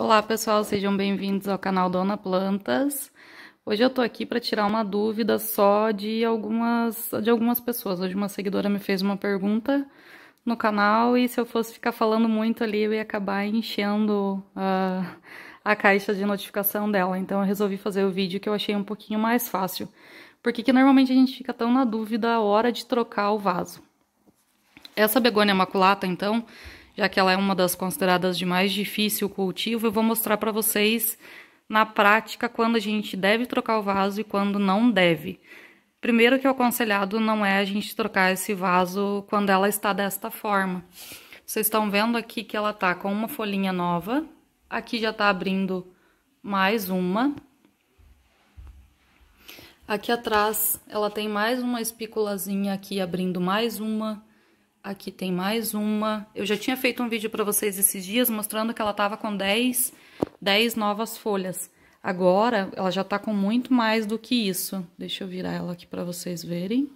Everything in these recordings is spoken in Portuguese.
Olá pessoal, sejam bem-vindos ao canal Dona Plantas. Hoje eu tô aqui para tirar uma dúvida só de algumas, de algumas pessoas. Hoje uma seguidora me fez uma pergunta no canal e se eu fosse ficar falando muito ali eu ia acabar enchendo uh, a caixa de notificação dela. Então eu resolvi fazer o vídeo que eu achei um pouquinho mais fácil. Porque que normalmente a gente fica tão na dúvida a hora de trocar o vaso. Essa begônia maculata, então, já que ela é uma das consideradas de mais difícil cultivo, eu vou mostrar para vocês na prática quando a gente deve trocar o vaso e quando não deve. Primeiro que o aconselhado não é a gente trocar esse vaso quando ela está desta forma. Vocês estão vendo aqui que ela está com uma folhinha nova, aqui já está abrindo mais uma. Aqui atrás ela tem mais uma espiculazinha aqui abrindo mais uma. Aqui tem mais uma. Eu já tinha feito um vídeo para vocês esses dias mostrando que ela tava com 10, 10 novas folhas. Agora, ela já tá com muito mais do que isso. Deixa eu virar ela aqui para vocês verem.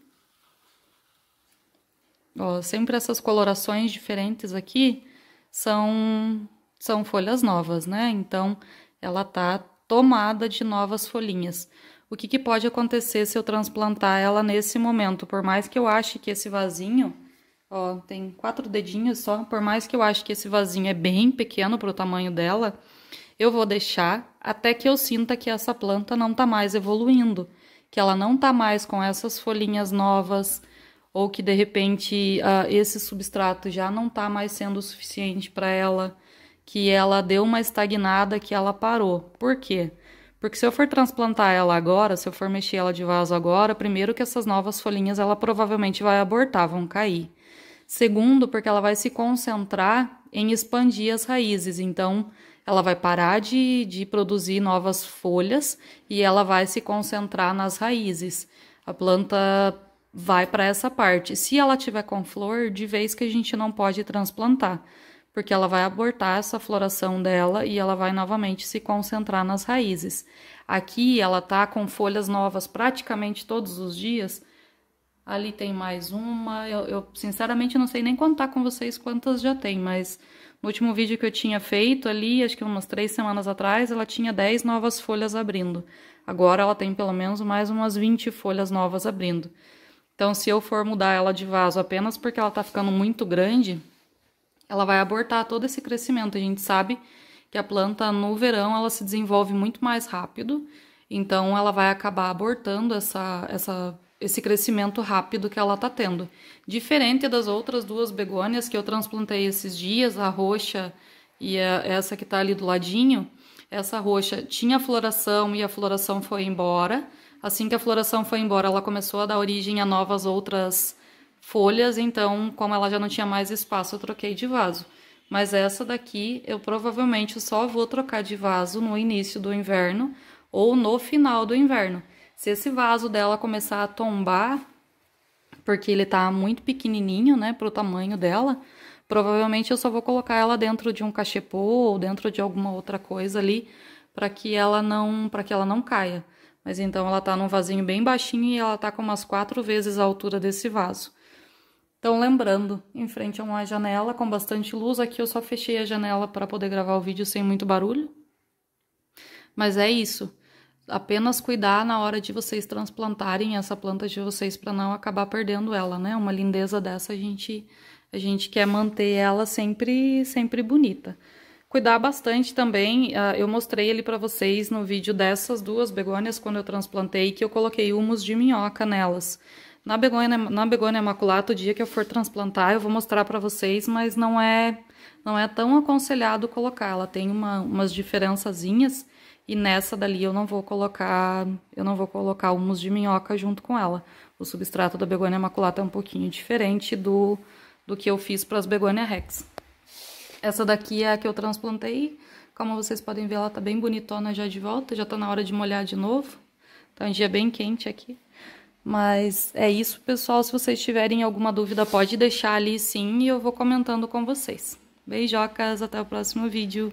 Ó, sempre essas colorações diferentes aqui são, são folhas novas, né? Então, ela tá tomada de novas folhinhas. O que, que pode acontecer se eu transplantar ela nesse momento? Por mais que eu ache que esse vasinho Ó, tem quatro dedinhos só, por mais que eu acho que esse vasinho é bem pequeno para o tamanho dela, eu vou deixar até que eu sinta que essa planta não tá mais evoluindo, que ela não tá mais com essas folhinhas novas, ou que de repente uh, esse substrato já não tá mais sendo suficiente para ela, que ela deu uma estagnada, que ela parou. Por quê? Porque se eu for transplantar ela agora, se eu for mexer ela de vaso agora, primeiro que essas novas folhinhas ela provavelmente vai abortar, vão cair. Segundo, porque ela vai se concentrar em expandir as raízes. Então, ela vai parar de, de produzir novas folhas e ela vai se concentrar nas raízes. A planta vai para essa parte. Se ela tiver com flor, de vez que a gente não pode transplantar, porque ela vai abortar essa floração dela e ela vai novamente se concentrar nas raízes. Aqui ela tá com folhas novas praticamente todos os dias, Ali tem mais uma. Eu, eu, sinceramente não sei nem contar com vocês quantas já tem, mas no último vídeo que eu tinha feito ali, acho que umas três semanas atrás, ela tinha 10 novas folhas abrindo. Agora ela tem pelo menos mais umas 20 folhas novas abrindo. Então, se eu for mudar ela de vaso apenas porque ela tá ficando muito grande, ela vai abortar todo esse crescimento. A gente sabe que a planta no verão ela se desenvolve muito mais rápido, então ela vai acabar abortando essa, essa esse crescimento rápido que ela está tendo. Diferente das outras duas begônias que eu transplantei esses dias, a roxa e a, essa que está ali do ladinho, essa roxa tinha floração e a floração foi embora. Assim que a floração foi embora, ela começou a dar origem a novas outras folhas, então, como ela já não tinha mais espaço, eu troquei de vaso. Mas essa daqui eu provavelmente só vou trocar de vaso no início do inverno ou no final do inverno. Se esse vaso dela começar a tombar, porque ele tá muito pequenininho, né, pro tamanho dela, provavelmente eu só vou colocar ela dentro de um cachepô ou dentro de alguma outra coisa ali, para que ela não, para que ela não caia. Mas então ela tá num vasinho bem baixinho e ela tá com umas quatro vezes a altura desse vaso. Então, lembrando, em frente a uma janela com bastante luz, aqui eu só fechei a janela para poder gravar o vídeo sem muito barulho. Mas é isso apenas cuidar na hora de vocês transplantarem essa planta de vocês para não acabar perdendo ela, né? Uma lindeza dessa a gente a gente quer manter ela sempre sempre bonita. Cuidar bastante também, ah, eu mostrei ele para vocês no vídeo dessas duas begônias quando eu transplantei que eu coloquei humus de minhoca nelas. Na begônia, na begônia maculata, o dia que eu for transplantar, eu vou mostrar para vocês, mas não é não é tão aconselhado colocar. Ela tem uma, umas diferençazinhas e nessa dali eu não vou colocar, eu não vou colocar humus de minhoca junto com ela. O substrato da begônia maculata é um pouquinho diferente do, do que eu fiz para as begônia rex. Essa daqui é a que eu transplantei, como vocês podem ver, ela tá bem bonitona já de volta, já tá na hora de molhar de novo. Tá um dia bem quente aqui. Mas é isso, pessoal. Se vocês tiverem alguma dúvida, pode deixar ali sim e eu vou comentando com vocês. Beijocas, até o próximo vídeo.